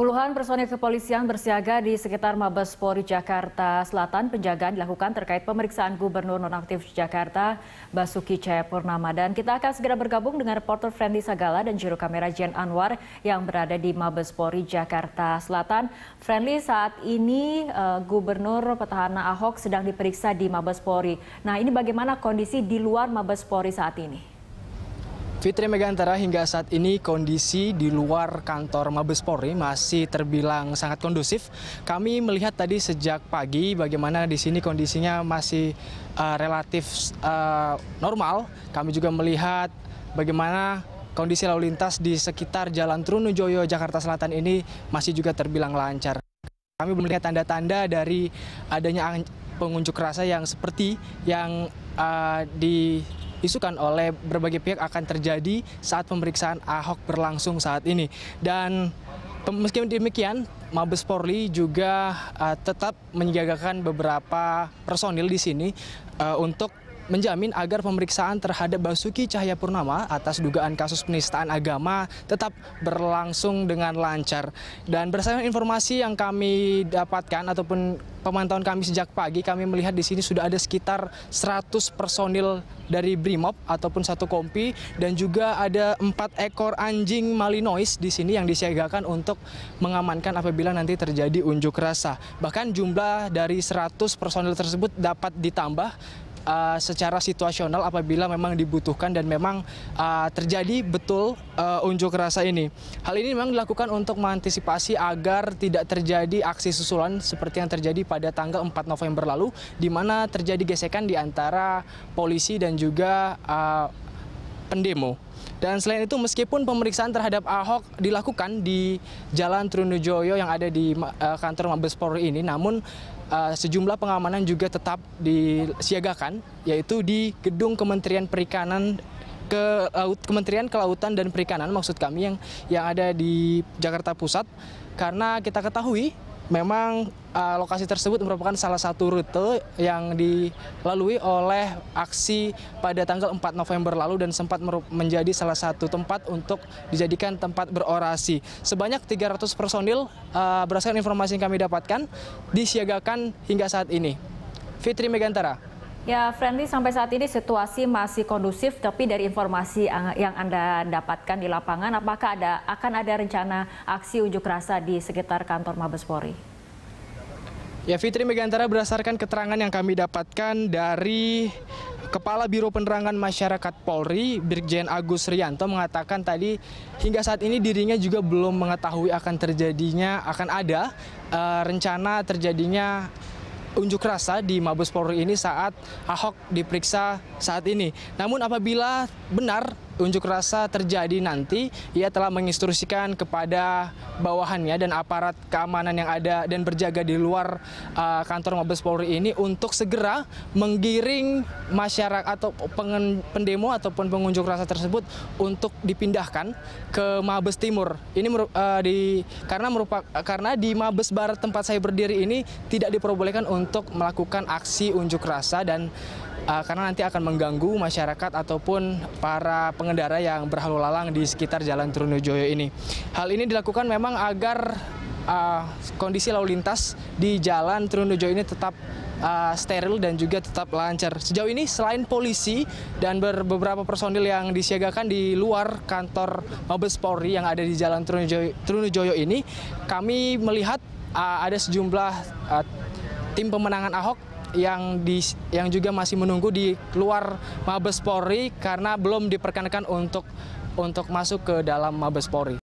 Puluhan personil kepolisian bersiaga di sekitar Mabes Polri Jakarta Selatan. Penjagaan dilakukan terkait pemeriksaan Gubernur Nonaktif Jakarta Basuki Cahayapurnama. Dan kita akan segera bergabung dengan reporter Friendly Sagala dan juru kamera Jen Anwar yang berada di Mabes Polri Jakarta Selatan. Friendly, saat ini uh, Gubernur Petahana Ahok sedang diperiksa di Mabes Polri. Nah ini bagaimana kondisi di luar Mabes Polri saat ini? Fitri Megantara hingga saat ini kondisi di luar kantor Mabes Polri masih terbilang sangat kondusif. Kami melihat tadi sejak pagi bagaimana di sini kondisinya masih uh, relatif uh, normal. Kami juga melihat bagaimana kondisi lalu lintas di sekitar Jalan Trunojoyo Jakarta Selatan ini masih juga terbilang lancar. Kami belum melihat tanda-tanda dari adanya pengunjuk rasa yang seperti yang uh, di isukan oleh berbagai pihak akan terjadi saat pemeriksaan Ahok berlangsung saat ini. Dan meskipun demikian, Mabes Polri juga uh, tetap menjagakan beberapa personil di sini uh, untuk menjamin agar pemeriksaan terhadap Basuki Cahayapurnama atas dugaan kasus penistaan agama tetap berlangsung dengan lancar. Dan berdasarkan informasi yang kami dapatkan ataupun pemantauan kami sejak pagi, kami melihat di sini sudah ada sekitar 100 personil dari BRIMOB ataupun satu kompi dan juga ada empat ekor anjing Malinois di sini yang disiagakan untuk mengamankan apabila nanti terjadi unjuk rasa. Bahkan jumlah dari 100 personil tersebut dapat ditambah uh, secara situasional apabila memang dibutuhkan dan memang uh, terjadi betul uh, unjuk rasa ini. Hal ini memang dilakukan untuk mengantisipasi agar tidak terjadi aksi susulan seperti yang terjadi pada tanggal 4 November lalu di mana terjadi gesekan di antara polisi dan juga uh, pendemo. Dan selain itu meskipun pemeriksaan terhadap Ahok dilakukan di Jalan Trunojoyo yang ada di uh, kantor Mabes Polri ini namun uh, sejumlah pengamanan juga tetap disiagakan yaitu di gedung Kementerian Perikanan ke laut, Kementerian Kelautan dan Perikanan maksud kami yang yang ada di Jakarta Pusat karena kita ketahui memang uh, lokasi tersebut merupakan salah satu rute yang dilalui oleh aksi pada tanggal 4 November lalu dan sempat menjadi salah satu tempat untuk dijadikan tempat berorasi. Sebanyak 300 personil uh, berdasarkan informasi yang kami dapatkan disiagakan hingga saat ini. Fitri Megantara Ya, Friendly sampai saat ini situasi masih kondusif, tapi dari informasi yang Anda dapatkan di lapangan, apakah ada akan ada rencana aksi unjuk rasa di sekitar kantor Mabes Polri? Ya Fitri Megantara berdasarkan keterangan yang kami dapatkan dari Kepala Biro Penerangan Masyarakat Polri Brigjen Agus Rianto mengatakan tadi hingga saat ini dirinya juga belum mengetahui akan terjadinya akan ada uh, rencana terjadinya unjuk rasa di Mabes Polri ini saat Ahok diperiksa saat ini. Namun apabila benar unjuk rasa terjadi nanti, ia telah menginstruksikan kepada bawahannya dan aparat keamanan yang ada dan berjaga di luar uh, kantor Mabes Polri ini untuk segera menggiring masyarakat atau pengen, pendemo ataupun pengunjuk rasa tersebut untuk dipindahkan ke Mabes Timur. Ini uh, di karena merupakan karena di Mabes Barat tempat saya berdiri ini tidak diperbolehkan untuk melakukan aksi unjuk rasa dan uh, karena nanti akan mengganggu masyarakat ataupun para pengen pengendara yang berhalu lalang di sekitar Jalan Trunojoyo ini. Hal ini dilakukan memang agar uh, kondisi lalu lintas di Jalan Trunojoyo ini tetap uh, steril dan juga tetap lancar. Sejauh ini selain polisi dan beberapa personil yang disiagakan di luar kantor Mabes Polri yang ada di Jalan Trunojoyo, Trunojoyo ini, kami melihat uh, ada sejumlah uh, tim pemenangan Ahok yang di yang juga masih menunggu di luar Mabes Polri karena belum diperkenankan untuk untuk masuk ke dalam Mabes Polri.